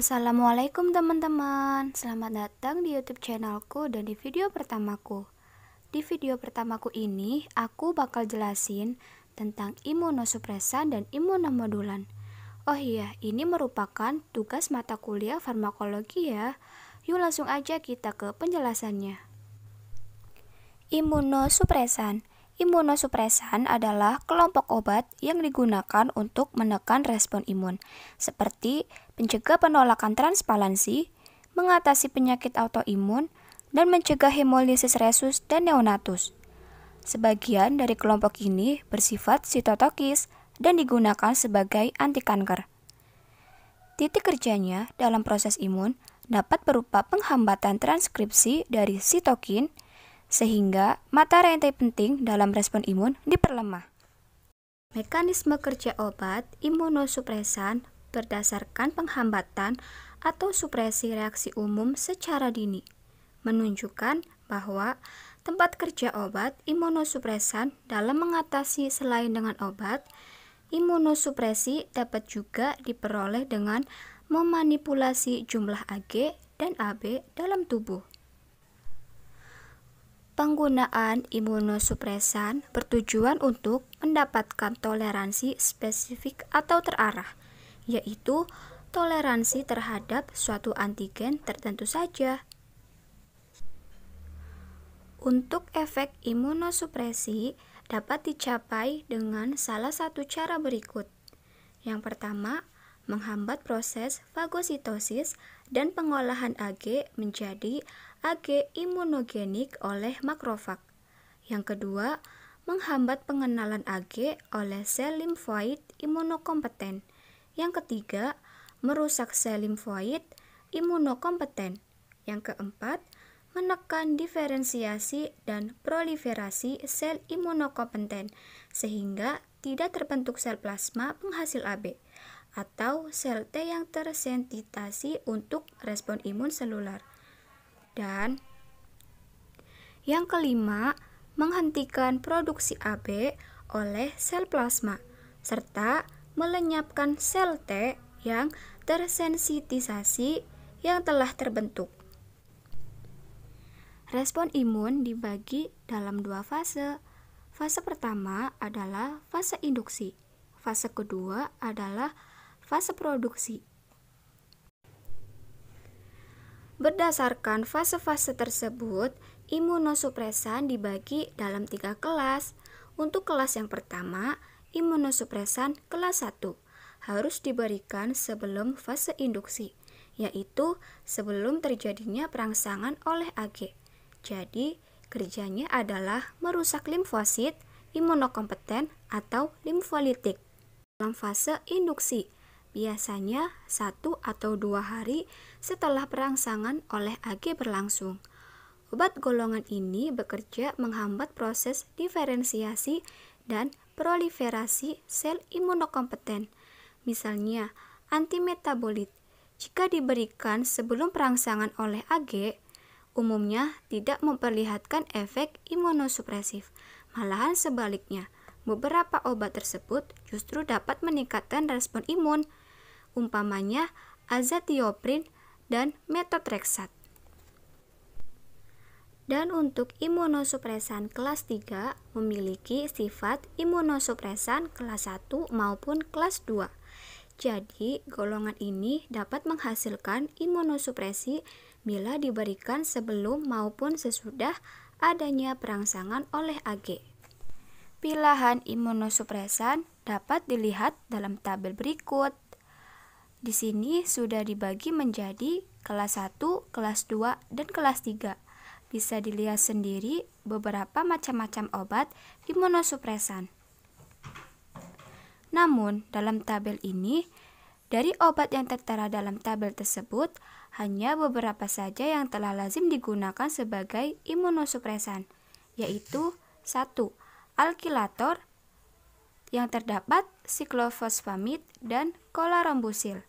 Assalamualaikum teman-teman Selamat datang di youtube channelku dan di video pertamaku Di video pertamaku ini aku bakal jelasin tentang imunosupresan dan imunomodulan Oh iya, ini merupakan tugas mata kuliah farmakologi ya Yuk langsung aja kita ke penjelasannya Imunosupresan Imunosupresan adalah kelompok obat yang digunakan untuk menekan respon imun, seperti mencegah penolakan transpalansi, mengatasi penyakit autoimun, dan mencegah hemolisis resus dan neonatus. Sebagian dari kelompok ini bersifat sitotokis dan digunakan sebagai anti kanker. Titik kerjanya dalam proses imun dapat berupa penghambatan transkripsi dari sitokin sehingga mata rantai penting dalam respon imun diperlemah. Mekanisme kerja obat imunosupresan berdasarkan penghambatan atau supresi reaksi umum secara dini, menunjukkan bahwa tempat kerja obat imunosupresan dalam mengatasi selain dengan obat, imunosupresi dapat juga diperoleh dengan memanipulasi jumlah Ag dan AB dalam tubuh. Penggunaan imunosupresan bertujuan untuk mendapatkan toleransi spesifik atau terarah, yaitu toleransi terhadap suatu antigen tertentu saja. Untuk efek imunosupresi dapat dicapai dengan salah satu cara berikut. Yang pertama, menghambat proses fagositosis dan pengolahan AG menjadi Ag imunogenik oleh makrofag. Yang kedua, menghambat pengenalan Ag oleh sel limfoid imunokompeten. Yang ketiga, merusak sel limfoid imunokompeten. Yang keempat, menekan diferensiasi dan proliferasi sel imunokompeten sehingga tidak terbentuk sel plasma penghasil AB atau sel T yang tersentitasi untuk respon imun seluler. Dan yang kelima, menghentikan produksi AB oleh sel plasma serta melenyapkan sel T yang tersensitisasi yang telah terbentuk. Respon imun dibagi dalam dua fase. Fase pertama adalah fase induksi. Fase kedua adalah fase produksi. Berdasarkan fase-fase tersebut, imunosupresan dibagi dalam tiga kelas. Untuk kelas yang pertama, imunosupresan kelas 1 harus diberikan sebelum fase induksi, yaitu sebelum terjadinya perangsangan oleh AG. Jadi, kerjanya adalah merusak limfosit, imunokompeten, atau limfolitik. Dalam fase induksi, biasanya satu atau dua hari setelah perangsangan oleh AG berlangsung. Obat golongan ini bekerja menghambat proses diferensiasi dan proliferasi sel imunokompeten, misalnya antimetabolit. Jika diberikan sebelum perangsangan oleh AG, umumnya tidak memperlihatkan efek imunosupresif, malahan sebaliknya – Beberapa obat tersebut justru dapat meningkatkan respon imun, umpamanya azathioprine dan metotrexat. Dan untuk imunosupresan kelas 3 memiliki sifat imunosupresan kelas 1 maupun kelas 2. Jadi, golongan ini dapat menghasilkan imunosupresi bila diberikan sebelum maupun sesudah adanya perangsangan oleh AG. Pilihan imunosupresan dapat dilihat dalam tabel berikut. Di sini sudah dibagi menjadi kelas 1, kelas 2, dan kelas 3. Bisa dilihat sendiri beberapa macam-macam obat imunosupresan. Namun, dalam tabel ini, dari obat yang tertera dalam tabel tersebut, hanya beberapa saja yang telah lazim digunakan sebagai imunosupresan, yaitu 1 alkilator yang terdapat siklofosfamid dan kolarombusil.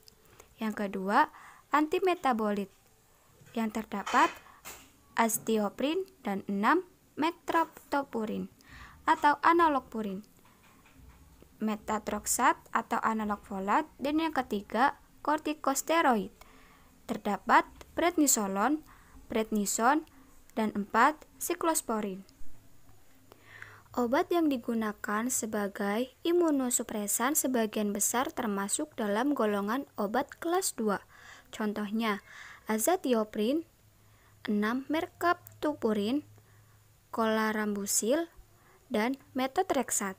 Yang kedua, antimetabolit yang terdapat astioprin dan 6 metraptopurin atau analog purin, metatroxat atau analog folat, dan yang ketiga kortikosteroid. Terdapat prednisolon, prednison, dan 4 siklosporin. Obat yang digunakan sebagai imunosupresan sebagian besar termasuk dalam golongan obat kelas 2. Contohnya, azathioprin, 6 merkaptopurin, kolarambusil, dan metotreksat.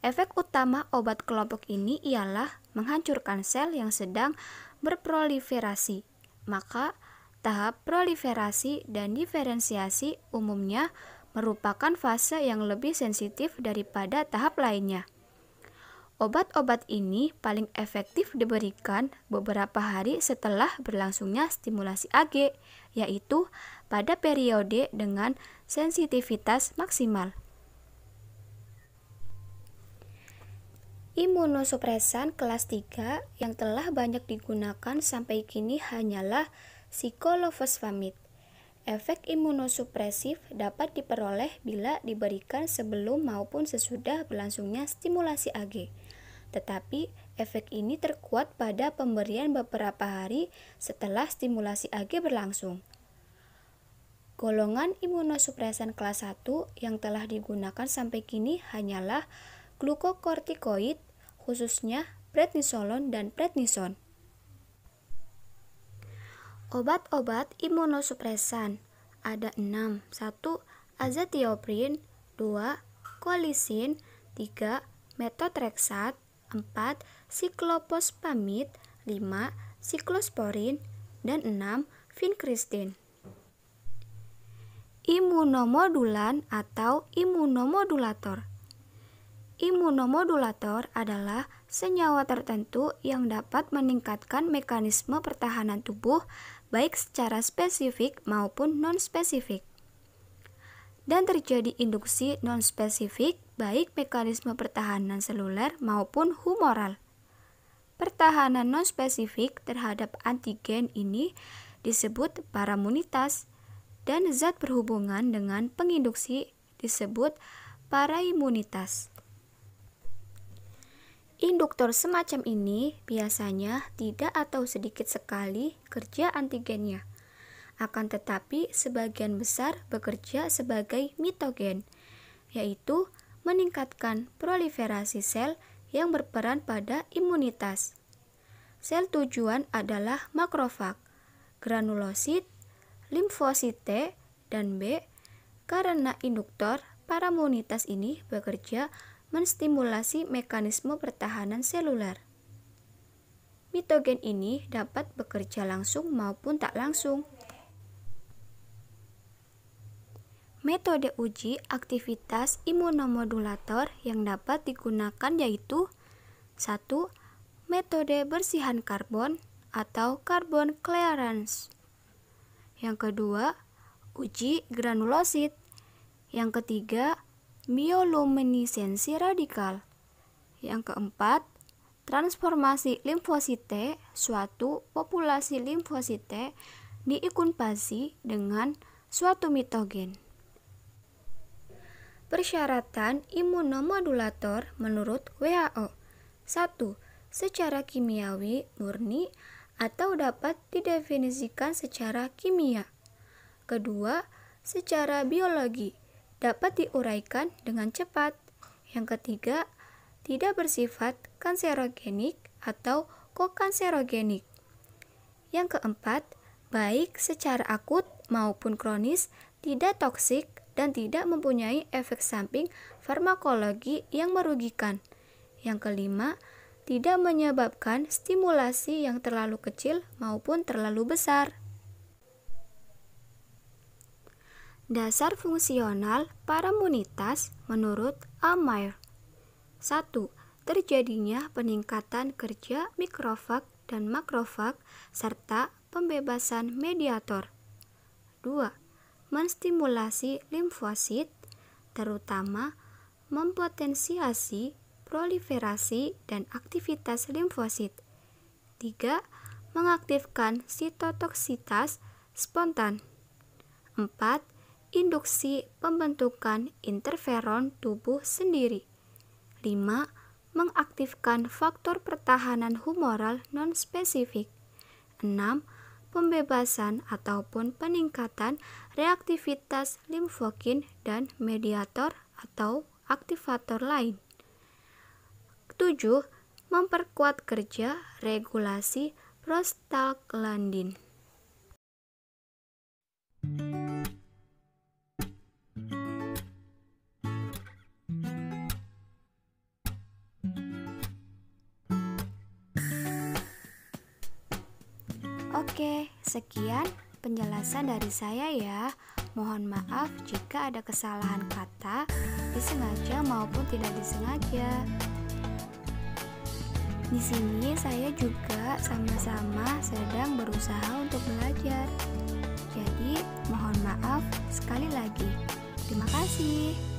Efek utama obat kelompok ini ialah menghancurkan sel yang sedang berproliferasi. Maka, tahap proliferasi dan diferensiasi umumnya merupakan fase yang lebih sensitif daripada tahap lainnya. Obat-obat ini paling efektif diberikan beberapa hari setelah berlangsungnya stimulasi AG, yaitu pada periode dengan sensitivitas maksimal. Imunosupresan kelas 3 yang telah banyak digunakan sampai kini hanyalah sikolofosfamid Efek imunosupresif dapat diperoleh bila diberikan sebelum maupun sesudah berlangsungnya stimulasi AG. Tetapi, efek ini terkuat pada pemberian beberapa hari setelah stimulasi AG berlangsung. Golongan imunosupresan kelas 1 yang telah digunakan sampai kini hanyalah glukokortikoid, khususnya prednisolon dan prednisone. Obat-obat imunosupresan ada 6. 1. Azathioprin 2. Kolisin 3. Metotrexat 4. Siklopospamid 5. Siklosporin dan 6. Vinkristin Imunomodulan atau imunomodulator Imunomodulator adalah senyawa tertentu yang dapat meningkatkan mekanisme pertahanan tubuh baik secara spesifik maupun non-spesifik. Dan terjadi induksi non-spesifik baik mekanisme pertahanan seluler maupun humoral. Pertahanan non-spesifik terhadap antigen ini disebut paramunitas dan zat berhubungan dengan penginduksi disebut paraimunitas. Induktor semacam ini biasanya tidak atau sedikit sekali kerja antigennya. Akan tetapi, sebagian besar bekerja sebagai mitogen, yaitu meningkatkan proliferasi sel yang berperan pada imunitas. Sel tujuan adalah makrofag, granulosit, limfosit T, dan B. Karena induktor, para imunitas ini bekerja menstimulasi mekanisme pertahanan seluler. Mitogen ini dapat bekerja langsung maupun tak langsung. Metode uji aktivitas imunomodulator yang dapat digunakan yaitu 1. Metode bersihan karbon atau carbon clearance. Yang kedua, uji granulosit. Yang ketiga, mioluminesensi radikal. Yang keempat, transformasi limfosit T suatu populasi limfosit T diikunpasi dengan suatu mitogen. Persyaratan imunomodulator menurut WHO 1. Secara kimiawi murni atau dapat didefinisikan secara kimia. Kedua, secara biologi dapat diuraikan dengan cepat. Yang ketiga, tidak bersifat kanserogenik atau kokanserogenik. Yang keempat, baik secara akut maupun kronis, tidak toksik dan tidak mempunyai efek samping farmakologi yang merugikan. Yang kelima, tidak menyebabkan stimulasi yang terlalu kecil maupun terlalu besar. Dasar fungsional paramunitas menurut Almayer 1. Terjadinya peningkatan kerja mikrofag dan makrofag serta pembebasan mediator. 2. Menstimulasi limfosit terutama mempotensiasi proliferasi dan aktivitas limfosit. 3. Mengaktifkan sitotoksitas spontan. 4 induksi pembentukan interferon tubuh sendiri. 5. Mengaktifkan faktor pertahanan humoral non-spesifik. 6. Pembebasan ataupun peningkatan reaktivitas limfokin dan mediator atau aktivator lain. 7. Memperkuat kerja regulasi prostaglandin. thank you Oke, sekian penjelasan dari saya ya. Mohon maaf jika ada kesalahan kata, disengaja maupun tidak disengaja. Di sini saya juga sama-sama sedang berusaha untuk belajar. Jadi, mohon maaf sekali lagi. Terima kasih.